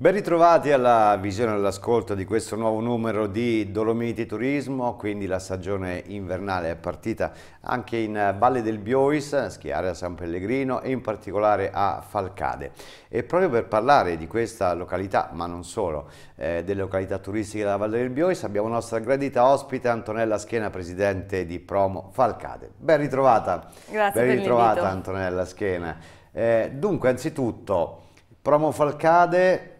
Ben ritrovati alla visione e all'ascolto di questo nuovo numero di Dolomiti Turismo, quindi la stagione invernale è partita anche in Valle del Biois, schiare a San Pellegrino e in particolare a Falcade. E proprio per parlare di questa località, ma non solo, eh, delle località turistiche della Valle del Biois, abbiamo nostra gradita ospite Antonella Schena, presidente di Promo Falcade. Ben ritrovata. Grazie ben ritrovata Antonella Schena. Eh, dunque, anzitutto, Promo Falcade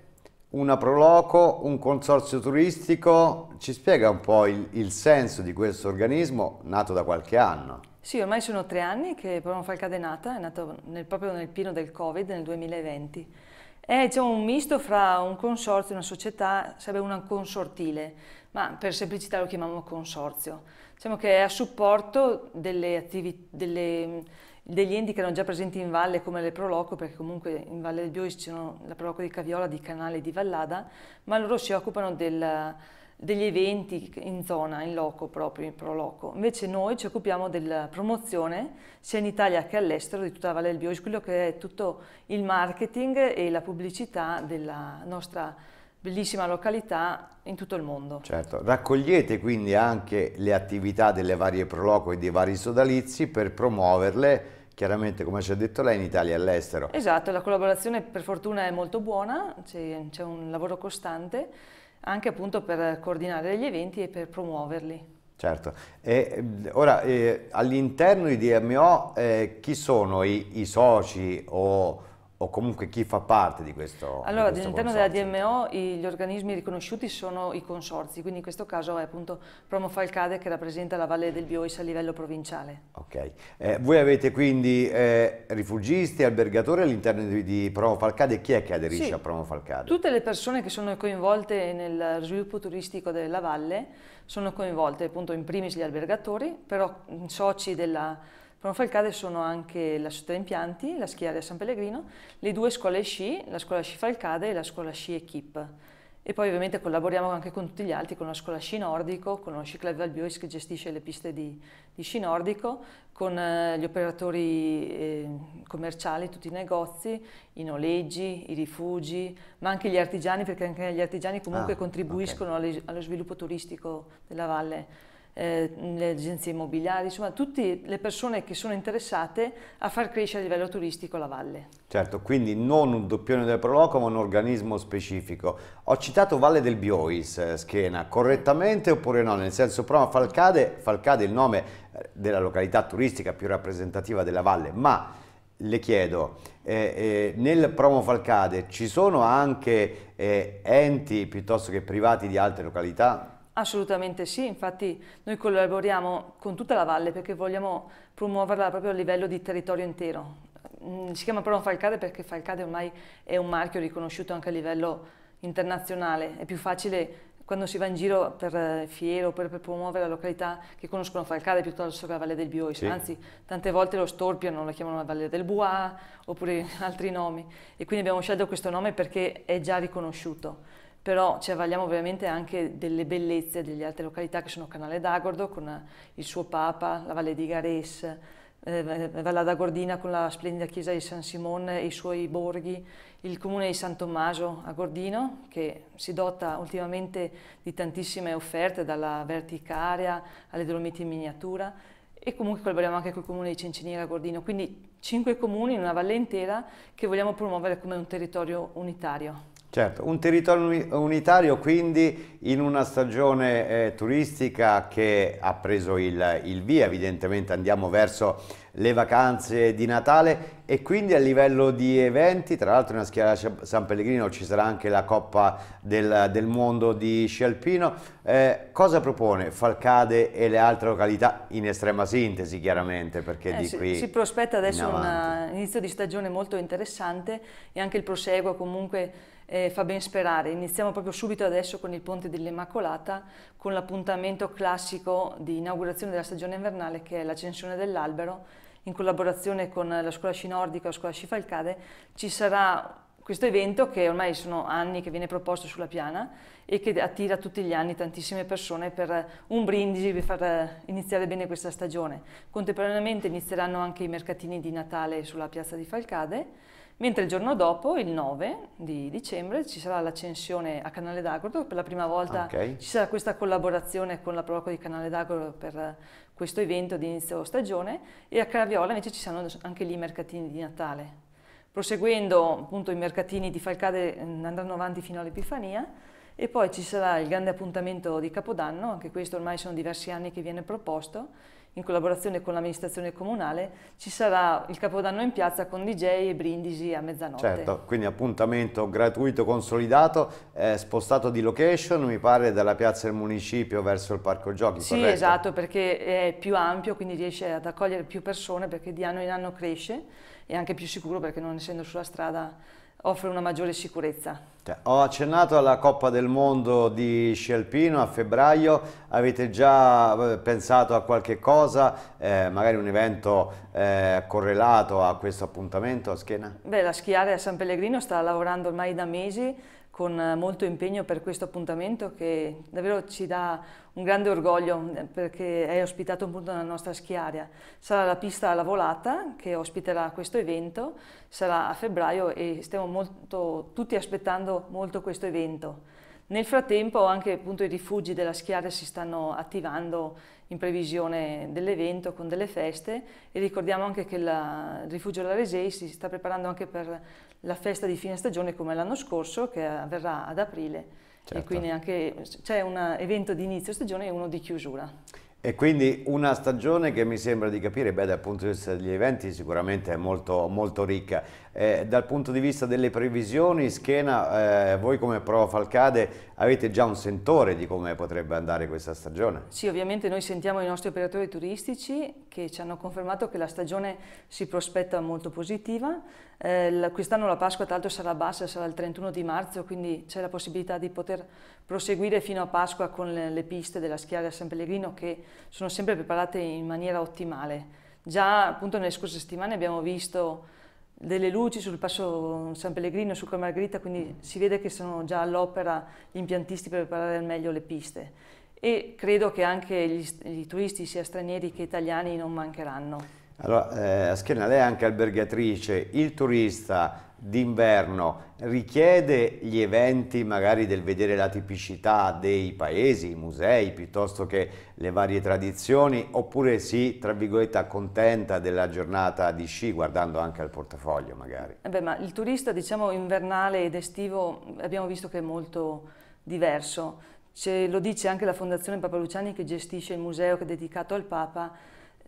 una Proloco, un consorzio turistico, ci spiega un po' il, il senso di questo organismo nato da qualche anno? Sì, ormai sono tre anni che Promo Falcade è nata, è nato nel, proprio nel pieno del Covid nel 2020. È diciamo, un misto fra un consorzio e una società, sarebbe una consortile, ma per semplicità lo chiamiamo consorzio diciamo che è a supporto delle delle, degli enti che erano già presenti in valle come le Proloco, perché comunque in Valle del Biois c'è la Proloco di Caviola, di Canale e di Vallada, ma loro si occupano del, degli eventi in zona, in loco proprio, in proloco. Invece noi ci occupiamo della promozione sia in Italia che all'estero di tutta la Valle del Biois, quello che è tutto il marketing e la pubblicità della nostra bellissima località in tutto il mondo. Certo, raccogliete quindi anche le attività delle varie proloco e dei vari sodalizi per promuoverle chiaramente come ci ha detto lei in Italia e all'estero. Esatto, la collaborazione per fortuna è molto buona, c'è un lavoro costante anche appunto per coordinare gli eventi e per promuoverli. Certo, e, ora eh, all'interno di DMO eh, chi sono i, i soci o o comunque chi fa parte di questo Allora, all'interno della DMO gli organismi riconosciuti sono i consorzi, quindi in questo caso è appunto Promo Falcade che rappresenta la Valle del Biois a livello provinciale. Ok, eh, voi avete quindi eh, rifugisti, albergatori all'interno di, di, Promo Falcade, chi è che aderisce sì. a Promo Falcade? Tutte le persone che sono coinvolte nel sviluppo turistico della valle sono coinvolte appunto in primis gli albergatori, però soci della Falcade sono anche la Sotterra Impianti, la Schiaria San Pellegrino, le due scuole sci, la scuola sci Falcade e la scuola sci Equip. E poi ovviamente collaboriamo anche con tutti gli altri, con la scuola sci nordico, con lo sci club Valbiois che gestisce le piste di, di sci nordico, con eh, gli operatori ehm, commerciali, tutti i negozi, i noleggi, i rifugi, ma anche gli artigiani, perché anche gli artigiani comunque ah, contribuiscono okay. allo sviluppo turistico della valle eh, le agenzie immobiliari, insomma tutte le persone che sono interessate a far crescere a livello turistico la valle. Certo, quindi non un doppione del Proloco ma un organismo specifico. Ho citato Valle del Biois, eh, Schiena, correttamente oppure no? Nel senso, però Falcade, Falcade è il nome eh, della località turistica più rappresentativa della valle, ma le chiedo, eh, eh, nel Promo Falcade ci sono anche eh, enti piuttosto che privati di altre località? Assolutamente sì, infatti noi collaboriamo con tutta la valle perché vogliamo promuoverla proprio a livello di territorio intero. Mm, si chiama però Falcade perché Falcade ormai è un marchio riconosciuto anche a livello internazionale, è più facile quando si va in giro per eh, fiero, per, per, promuovere la località che conoscono Falcade piuttosto che la Valle del Biois, sì. anzi tante volte lo storpiano, la chiamano la Valle del Bois oppure altri nomi e quindi abbiamo scelto questo nome perché è già riconosciuto però ci cioè, avvaliamo ovviamente anche delle bellezze delle altre località che sono Canale d'Agordo con il suo Papa, la Valle di Gares, eh, Valla d'Agordina con la splendida chiesa di San Simone e i suoi borghi, il comune di San Tommaso a Gordino che si dota ultimamente di tantissime offerte dalla verticaria alle Dolomiti in miniatura e comunque collaboriamo anche col comune di Cenciniera a Gordino, quindi cinque comuni in una valle intera che vogliamo promuovere come un territorio unitario. Certo, un territorio unitario quindi in una stagione eh, turistica che ha preso il, il, via, evidentemente andiamo verso le vacanze di Natale e quindi a livello di eventi, tra l'altro nella schiera San Pellegrino ci sarà anche la Coppa del, del Mondo di Scialpino, eh, cosa propone Falcade e le altre località in estrema sintesi chiaramente perché eh, di si, qui Si prospetta adesso un inizio di stagione molto interessante e anche il proseguo comunque eh, fa ben sperare. Iniziamo proprio subito adesso con il Ponte dell'Immacolata, con l'appuntamento classico di inaugurazione della stagione invernale che è l'accensione dell'albero. In collaborazione con la scuola Sci Nordica e la scuola Sci Falcade ci sarà questo evento che ormai sono anni che viene proposto sulla piana e che attira tutti gli anni tantissime persone per un brindisi per far eh, iniziare bene questa stagione. Contemporaneamente inizieranno anche i mercatini di Natale sulla piazza di Falcade mentre il giorno dopo, il 9 di dicembre, ci sarà l'accensione a Canale d'Agordo, per la prima volta okay. ci sarà questa collaborazione con la Proco di Canale d'Agordo per eh, questo evento di inizio stagione e a Caraviola invece ci saranno anche lì i mercatini di Natale. Proseguendo appunto i mercatini di Falcade mm, andranno avanti fino all'Epifania, e poi ci sarà il grande appuntamento di Capodanno, anche questo ormai sono diversi anni che viene proposto, in collaborazione con l'amministrazione comunale, ci sarà il Capodanno in piazza con DJ e brindisi a mezzanotte. Certo, quindi appuntamento gratuito consolidato, eh, spostato di location, mi pare, dalla piazza del municipio verso il parco giochi, Sì, corretto? esatto, perché è più ampio, quindi riesce ad accogliere più persone perché di anno in anno cresce e anche più sicuro perché non essendo sulla strada offre una maggiore sicurezza. Cioè, ho accennato alla Coppa del Mondo di sci alpino a febbraio, avete già eh, pensato a qualche cosa, eh, magari un evento eh, correlato a questo appuntamento a Schiena? Beh, la Schiare a San Pellegrino sta lavorando ormai da mesi, con eh, molto impegno per questo appuntamento che davvero ci dà un grande orgoglio mm, eh, perché è ospitato appunto nella nostra schiaria. Sarà la pista alla volata che ospiterà questo evento, sarà a febbraio e stiamo molto, tutti aspettando molto questo evento. Nel frattempo anche appunto, i rifugi della Schiaria si stanno attivando in previsione dell'evento con delle feste e ricordiamo anche che la, il rifugio della Resei si sta preparando anche per la festa di fine stagione come l'anno scorso che avverrà ad aprile certo. e quindi anche c'è un evento di inizio stagione e uno di chiusura. E quindi una stagione che mi sembra di capire, beh, dal punto di vista degli eventi sicuramente è molto, molto ricca. Eh, dal punto di vista delle previsioni, Schena, eh, voi come Pro Falcade avete già un sentore di come potrebbe andare questa stagione? Sì, ovviamente noi sentiamo i nostri operatori turistici che ci hanno confermato che la stagione si prospetta molto positiva. Eh, Quest'anno la Pasqua tra l'altro sarà bassa, sarà il 31 di marzo, quindi c'è la possibilità di poter proseguire fino a Pasqua con le, le piste della Schiara San Pellegrino che sono sempre preparate in maniera ottimale. Già appunto nelle scorse settimane abbiamo visto delle luci sul passo San Pellegrino, su Cor Margherita, quindi si vede che sono già all'opera gli impiantisti per preparare al meglio le piste e credo che anche gli, gli turisti sia stranieri che italiani non mancheranno. Allora, eh, Aschena, lei è anche albergatrice, il turista d'inverno richiede gli eventi magari del vedere la tipicità dei paesi, i musei piuttosto che le varie tradizioni oppure si tra virgolette accontenta della giornata di sci guardando anche al portafoglio magari? Eh beh, ma il turista diciamo invernale ed estivo abbiamo visto che è molto diverso, Ce lo dice anche la Fondazione Papa Luciani che gestisce il museo che è dedicato al Papa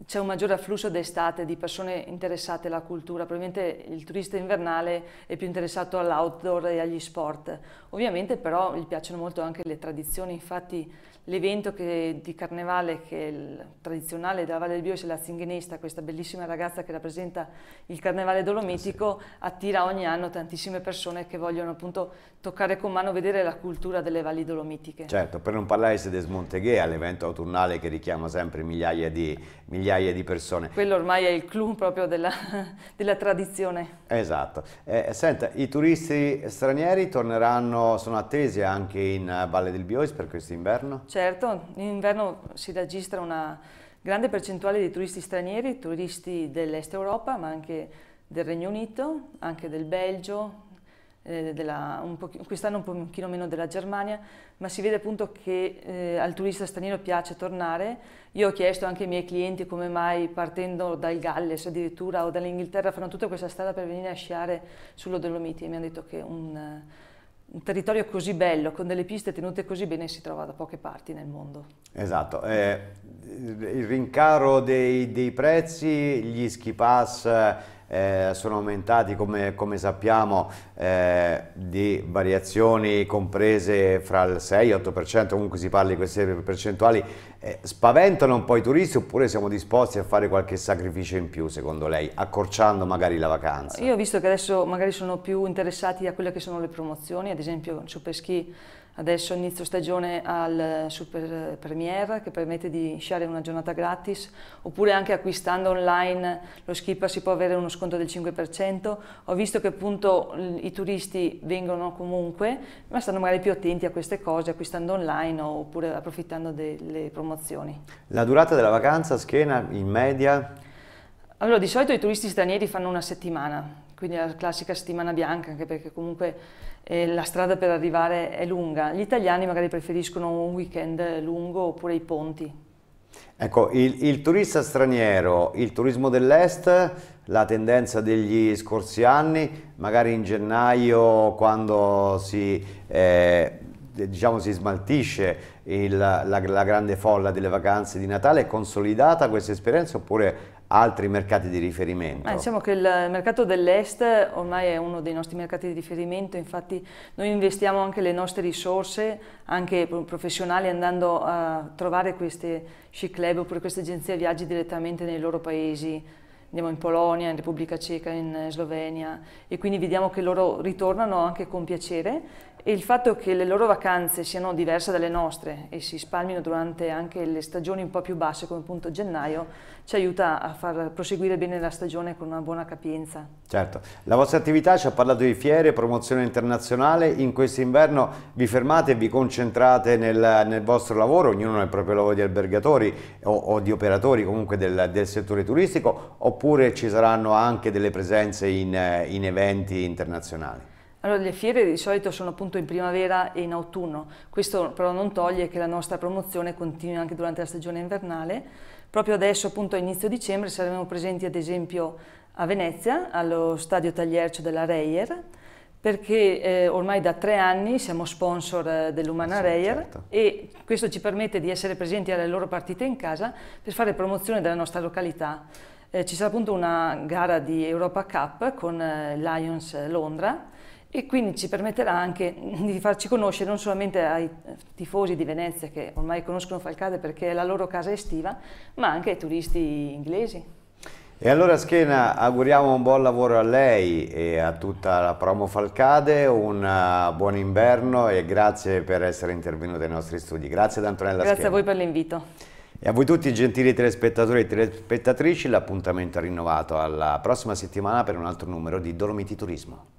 c'è un maggiore afflusso d'estate di persone interessate alla cultura, probabilmente il turista invernale è più interessato all'outdoor e agli sport. Ovviamente però gli piacciono molto anche le tradizioni, infatti l'evento di carnevale che è il tradizionale della Valle del Bioce, la Singhenesta, questa bellissima ragazza che rappresenta il carnevale dolomitico, ah, attira ogni anno tantissime persone che vogliono appunto toccare con mano, vedere la cultura delle valli dolomitiche. Certo, per non parlare di Sedes Monteghea, l'evento autunnale che richiama sempre migliaia di, migliaia di, persone. Quello ormai è il clou proprio della, della tradizione. Esatto. Eh, senta, i turisti stranieri torneranno, sono attesi anche in eh, Valle del Biois per quest'inverno? Certo, in inverno si registra una grande percentuale di turisti stranieri, turisti dell'Est Europa, ma anche del Regno Unito, anche del Belgio, eh, della, un quest'anno un pochino meno della Germania, ma si vede appunto che eh, al turista straniero piace tornare. Io ho chiesto anche ai miei clienti come mai partendo dal Galles addirittura o dall'Inghilterra fanno tutta questa strada per venire a sciare sullo Dolomiti e mi hanno detto che un, eh, un territorio così bello, con delle piste tenute così bene, si trova da poche parti nel mondo. Esatto, eh, il rincaro dei, dei prezzi, gli ski pass eh, sono aumentati come, come sappiamo eh, di variazioni comprese fra il 6 e il 8%, comunque si parli di queste percentuali, eh, spaventano un po' i turisti oppure siamo disposti a fare qualche sacrificio in più secondo lei, accorciando magari la vacanza? Io ho visto che adesso magari sono più interessati a quelle che sono le promozioni, ad esempio Superski Adesso inizio stagione al Super Premier che permette di sciare una giornata gratis oppure anche acquistando online lo skipper si può avere uno sconto del 5%. Ho visto che appunto i turisti vengono comunque ma stanno magari più attenti a queste cose acquistando online oppure approfittando delle promozioni. La durata della vacanza a schiena in media? Allora di solito i turisti stranieri fanno una settimana, quindi la classica settimana bianca anche perché comunque e la strada per arrivare è lunga. Gli italiani magari preferiscono un weekend lungo oppure i ponti. Ecco, il, il turista straniero, il turismo dell'est, la tendenza degli scorsi anni, magari in gennaio quando si... Eh, diciamo si smaltisce il, la, la, grande folla delle vacanze di Natale, è consolidata questa esperienza oppure altri mercati di riferimento. Ah, diciamo che il mercato dell'est ormai è uno dei nostri mercati di riferimento, infatti noi investiamo anche le nostre risorse, anche professionali, andando a trovare queste sci club oppure queste agenzie viaggi direttamente nei loro paesi. Andiamo in Polonia, in Repubblica Ceca, in Slovenia e quindi vediamo che loro ritornano anche con piacere il fatto che le loro vacanze siano diverse dalle nostre e si spalmino durante anche le stagioni un po' più basse, come appunto gennaio, ci aiuta a far proseguire bene la stagione con una buona capienza. Certo. La vostra attività ci ha parlato di fiere, promozione internazionale. In questo inverno vi fermate e vi concentrate nel, nel, vostro lavoro, ognuno nel proprio lavoro di albergatori o, o di operatori comunque del, del, settore turistico, oppure ci saranno anche delle presenze in, in eventi internazionali? Allora, le fiere di solito sono appunto in primavera e in autunno, questo però non toglie che la nostra promozione continui anche durante la stagione invernale. Proprio adesso, appunto a inizio dicembre, saremo presenti ad esempio a Venezia, allo stadio Tagliercio della Reyer, perché eh, ormai da tre anni siamo sponsor eh, dell'Umana ah, sì, Reyer certo. e questo ci permette di essere presenti alle loro partite in casa per fare promozione della nostra località. Eh, ci sarà appunto una gara di Europa Cup con eh, Lions eh, Londra, e quindi ci permetterà anche di farci conoscere non solamente ai tifosi di Venezia che ormai conoscono Falcade perché è la loro casa estiva, ma anche ai turisti inglesi. E allora Schena, auguriamo un buon lavoro a lei e a tutta la promo Falcade, un eh, buon inverno e grazie per essere intervenuta ai nostri studi. Grazie ad Antonella Grazie Schena. a voi per l'invito. E a voi tutti gentili telespettatori e telespettatrici l'appuntamento è rinnovato alla prossima settimana per un altro numero di Dolomiti Turismo.